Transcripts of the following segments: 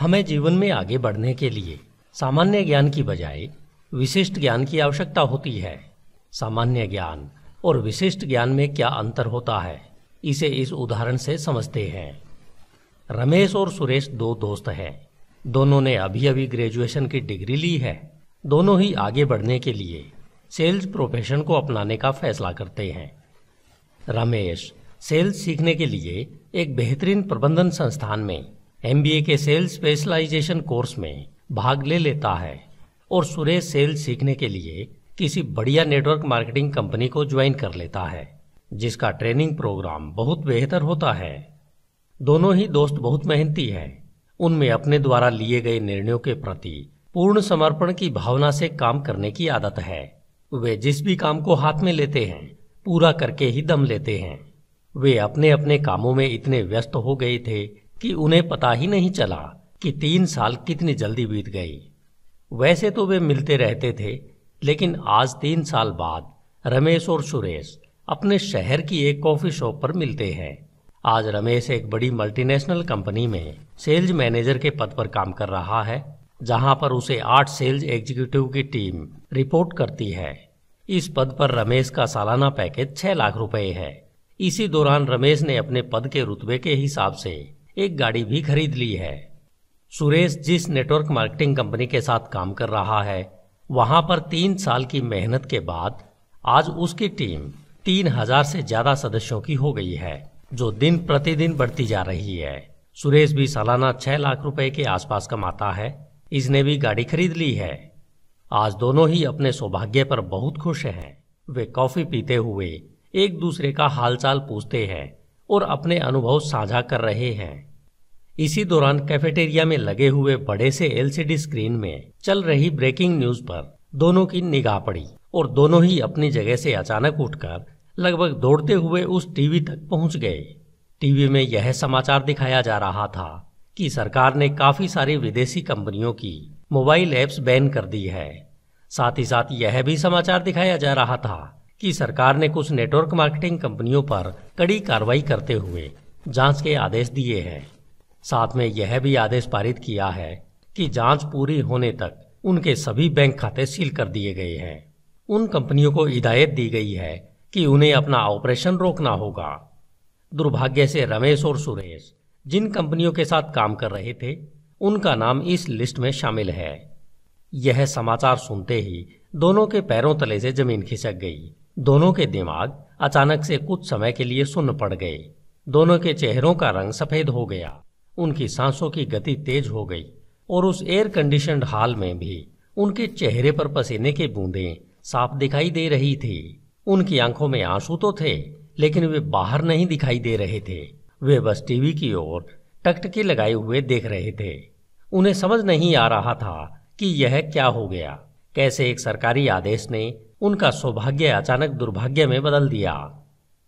हमें जीवन में आगे बढ़ने के लिए सामान्य ज्ञान की बजाय विशिष्ट ज्ञान की आवश्यकता होती है सामान्य ज्ञान और विशिष्ट ज्ञान में क्या अंतर होता है इसे इस उदाहरण से समझते हैं रमेश और सुरेश दो दोस्त हैं दोनों ने अभी अभी ग्रेजुएशन की डिग्री ली है दोनों ही आगे बढ़ने के लिए सेल्स प्रोफेशन को अपनाने का फैसला करते हैं रमेश सेल्स सीखने के लिए एक बेहतरीन प्रबंधन संस्थान में एम के सेल्स स्पेशलाइजेशन कोर्स में भाग ले लेता है और सुरेश सेल्स सीखने के लिए किसी बढ़िया नेटवर्क मार्केटिंग कंपनी को ज्वाइन कर लेता है जिसका ट्रेनिंग प्रोग्राम बहुत बेहतर होता है दोनों ही दोस्त बहुत मेहनती हैं उनमें अपने द्वारा लिए गए निर्णयों के प्रति पूर्ण समर्पण की भावना से काम करने की आदत है वे जिस भी काम को हाथ में लेते हैं पूरा करके ही दम लेते हैं वे अपने अपने कामों में इतने व्यस्त हो गए थे कि उन्हें पता ही नहीं चला कि तीन साल कितनी जल्दी बीत गई वैसे तो वे मिलते रहते थे लेकिन आज तीन साल बाद रमेश और सुरेश अपने शहर की एक कॉफी शॉप पर मिलते हैं आज रमेश एक बड़ी मल्टीनेशनल कंपनी में सेल्स मैनेजर के पद पर काम कर रहा है जहां पर उसे आठ सेल्स एग्जीक्यूटिव की टीम रिपोर्ट करती है इस पद पर रमेश का सालाना पैकेज छह लाख रुपए है इसी दौरान रमेश ने अपने पद के रुतबे के हिसाब से एक गाड़ी भी खरीद ली है सुरेश जिस नेटवर्क मार्केटिंग कंपनी के साथ काम कर रहा है वहां पर तीन साल की मेहनत के बाद आज उसकी टीम तीन हजार से ज्यादा सदस्यों की हो गई है जो दिन प्रतिदिन बढ़ती जा रही है सुरेश भी सालाना छह लाख रुपए के आसपास कमाता है इसने भी गाड़ी खरीद ली है आज दोनों ही अपने सौभाग्य पर बहुत खुश हैं वे कॉफी पीते हुए एक दूसरे का हालचाल पूछते हैं और अपने अनुभव साझा कर रहे हैं इसी दौरान कैफेटेरिया में लगे हुए बड़े से एलसीडी स्क्रीन में चल रही ब्रेकिंग न्यूज पर दोनों की निगाह पड़ी और दोनों ही अपनी जगह से अचानक उठकर लगभग दौड़ते हुए उस टीवी तक पहुंच गए टीवी में यह समाचार दिखाया जा रहा था कि सरकार ने काफी सारी विदेशी कंपनियों की मोबाइल ऐप्स बैन कर दी है साथ ही साथ यह भी समाचार दिखाया जा रहा था कि सरकार ने कुछ नेटवर्क मार्केटिंग कंपनियों पर कड़ी कार्रवाई करते हुए जांच के आदेश दिए हैं साथ में यह भी आदेश पारित किया है कि जांच पूरी होने तक उनके सभी बैंक खाते सील कर दिए गए हैं उन कंपनियों को हिदायत दी गई है कि उन्हें अपना ऑपरेशन रोकना होगा दुर्भाग्य से रमेश और सुरेश जिन कंपनियों के साथ काम कर रहे थे उनका नाम इस लिस्ट में शामिल है यह समाचार सुनते ही दोनों के पैरों तले से जमीन खिसक गई दोनों के दिमाग अचानक से कुछ समय के लिए सुन्न पड़ गए दोनों के चेहरों का रंग सफेद हो गया उनकी सांसों की गति तेज हो गई और उस एयर कंडीशनड हाल में भी उनके चेहरे पर पसीने की बूंदें साफ दिखाई दे रही थी उनकी आंखों में आंसू तो थे लेकिन वे बाहर नहीं दिखाई दे रहे थे वे बस टीवी की ओर टकटकी लगाए हुए देख रहे थे उन्हें समझ नहीं आ रहा था कि यह क्या हो गया कैसे एक सरकारी आदेश ने उनका सौभाग्य अचानक दुर्भाग्य में बदल दिया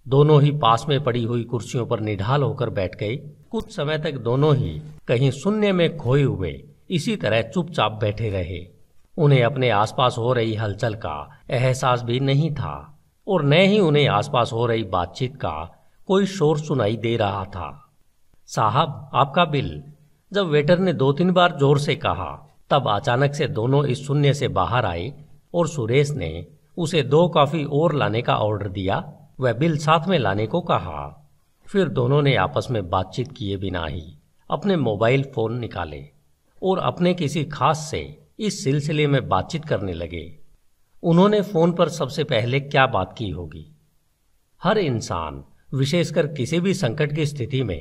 दोनों ही पास में पड़ी हुई कुर्सियों पर निढाल होकर बैठ गए कुछ समय तक दोनों ही कहीं शून्य में खोए हुए इसी तरह चुपचाप बैठे रहे उन्हें अपने आसपास हो रही हलचल का एहसास भी नहीं था और न ही उन्हें आसपास हो रही बातचीत का कोई शोर सुनाई दे रहा था साहब आपका बिल जब वेटर ने दो तीन बार जोर से कहा तब अचानक से दोनों इस शून्य से बाहर आए और सुरेश ने उसे दो कॉफी और लाने का ऑर्डर दिया वह बिल साथ में लाने को कहा फिर दोनों ने आपस में बातचीत किए बिना ही अपने मोबाइल फोन निकाले और अपने किसी खास से इस सिलसिले में बातचीत करने लगे उन्होंने फोन पर सबसे पहले क्या बात की होगी हर इंसान विशेषकर किसी भी संकट की स्थिति में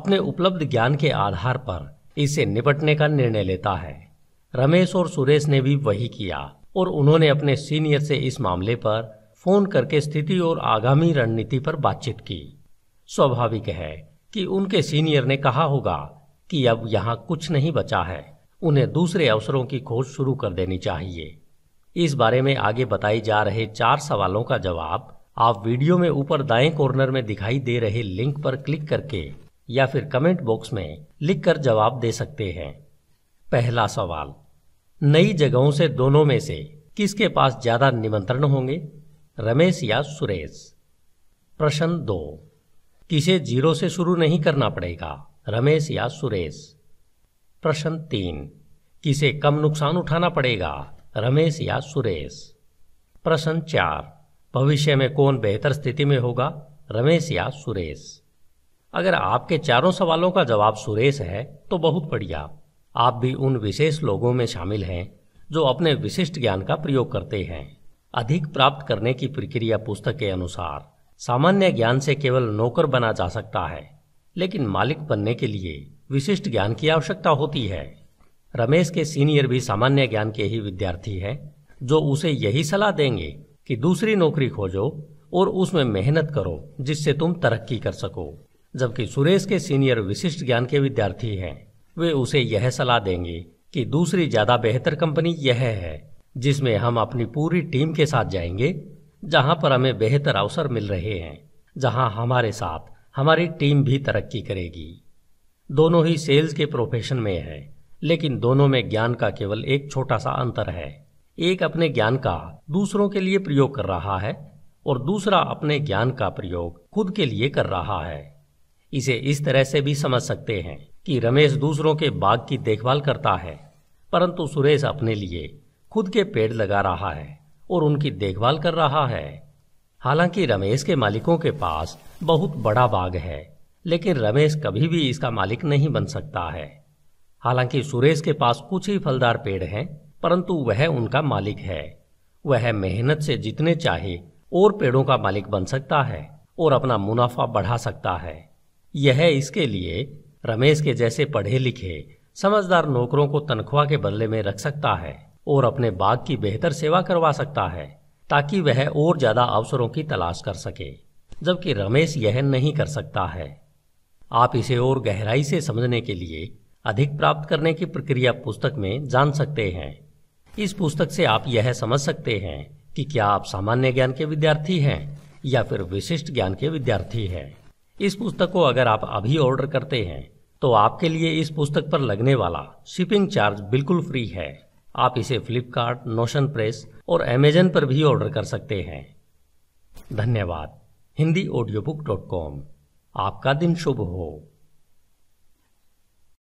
अपने उपलब्ध ज्ञान के आधार पर इसे निपटने का निर्णय लेता है रमेश और सुरेश ने भी वही किया और उन्होंने अपने सीनियर से इस मामले पर फोन करके स्थिति और आगामी रणनीति पर बातचीत की स्वाभाविक है कि उनके सीनियर ने कहा होगा कि अब यहां कुछ नहीं बचा है उन्हें दूसरे अवसरों की खोज शुरू कर देनी चाहिए इस बारे में आगे बताई जा रहे चार सवालों का जवाब आप वीडियो में ऊपर दाएं कॉर्नर में दिखाई दे रहे लिंक पर क्लिक करके या फिर कमेंट बॉक्स में लिखकर जवाब दे सकते हैं पहला सवाल नई जगहों से दोनों में से किसके पास ज्यादा निमंत्रण होंगे रमेश या सुरेश प्रश्न दो किसे जीरो से शुरू नहीं करना पड़ेगा रमेश या सुरेश प्रश्न तीन किसे कम नुकसान उठाना पड़ेगा रमेश या सुरेश प्रश्न चार भविष्य में कौन बेहतर स्थिति में होगा रमेश या सुरेश अगर आपके चारों सवालों का जवाब सुरेश है तो बहुत बढ़िया आप भी उन विशेष लोगों में शामिल हैं जो अपने विशिष्ट ज्ञान का प्रयोग करते हैं अधिक प्राप्त करने की प्रक्रिया पुस्तक के अनुसार सामान्य ज्ञान से केवल नौकर बना जा सकता है लेकिन मालिक बनने के लिए विशिष्ट ज्ञान की आवश्यकता होती है रमेश के सीनियर भी सामान्य ज्ञान के ही विद्यार्थी हैं जो उसे यही सलाह देंगे कि दूसरी नौकरी खोजो और उसमें मेहनत करो जिससे तुम तरक्की कर सको जबकि सुरेश के सीनियर विशिष्ट ज्ञान के विद्यार्थी हैं वे उसे यह सलाह देंगे कि दूसरी ज़्यादा बेहतर कंपनी यह है जिसमें हम अपनी पूरी टीम के साथ जाएंगे जहां पर हमें बेहतर अवसर मिल रहे हैं जहां हमारे साथ हमारी टीम भी तरक्की करेगी दोनों ही सेल्स के प्रोफेशन में है लेकिन दोनों में ज्ञान का केवल एक छोटा सा अंतर है एक अपने ज्ञान का दूसरों के लिए प्रयोग कर रहा है और दूसरा अपने ज्ञान का प्रयोग खुद के लिए कर रहा है इसे इस तरह से भी समझ सकते हैं कि रमेश दूसरों के बाग की देखभाल करता है परंतु सुरेश अपने लिए खुद के पेड़ लगा रहा है और उनकी देखभाल कर रहा है हालांकि रमेश के मालिकों के पास बहुत बड़ा बाग है लेकिन रमेश कभी भी इसका मालिक नहीं बन सकता है हालांकि सुरेश के पास कुछ ही फलदार पेड़ हैं परंतु वह उनका मालिक है वह मेहनत से जितने चाहे और पेड़ों का मालिक बन सकता है और अपना मुनाफा बढ़ा सकता है यह इसके लिए रमेश के जैसे पढ़े लिखे समझदार नौकरों को तनख्वाह के बदले में रख सकता है और अपने बाग की बेहतर सेवा करवा सकता है ताकि वह और ज्यादा अवसरों की तलाश कर सके जबकि रमेश यह नहीं कर सकता है आप इसे और गहराई से समझने के लिए अधिक प्राप्त करने की प्रक्रिया पुस्तक में जान सकते हैं इस पुस्तक से आप यह समझ सकते हैं कि क्या आप सामान्य ज्ञान के विद्यार्थी हैं या फिर विशिष्ट ज्ञान के विद्यार्थी हैं इस पुस्तक को अगर आप अभी ऑर्डर करते हैं तो आपके लिए इस पुस्तक पर लगने वाला शिपिंग चार्ज बिल्कुल फ्री है आप इसे फ्लिपकार्ट नोशन प्रेस और अमेजन पर भी ऑर्डर कर सकते हैं धन्यवाद Hindi audio book dot com आपका दिन शुभ हो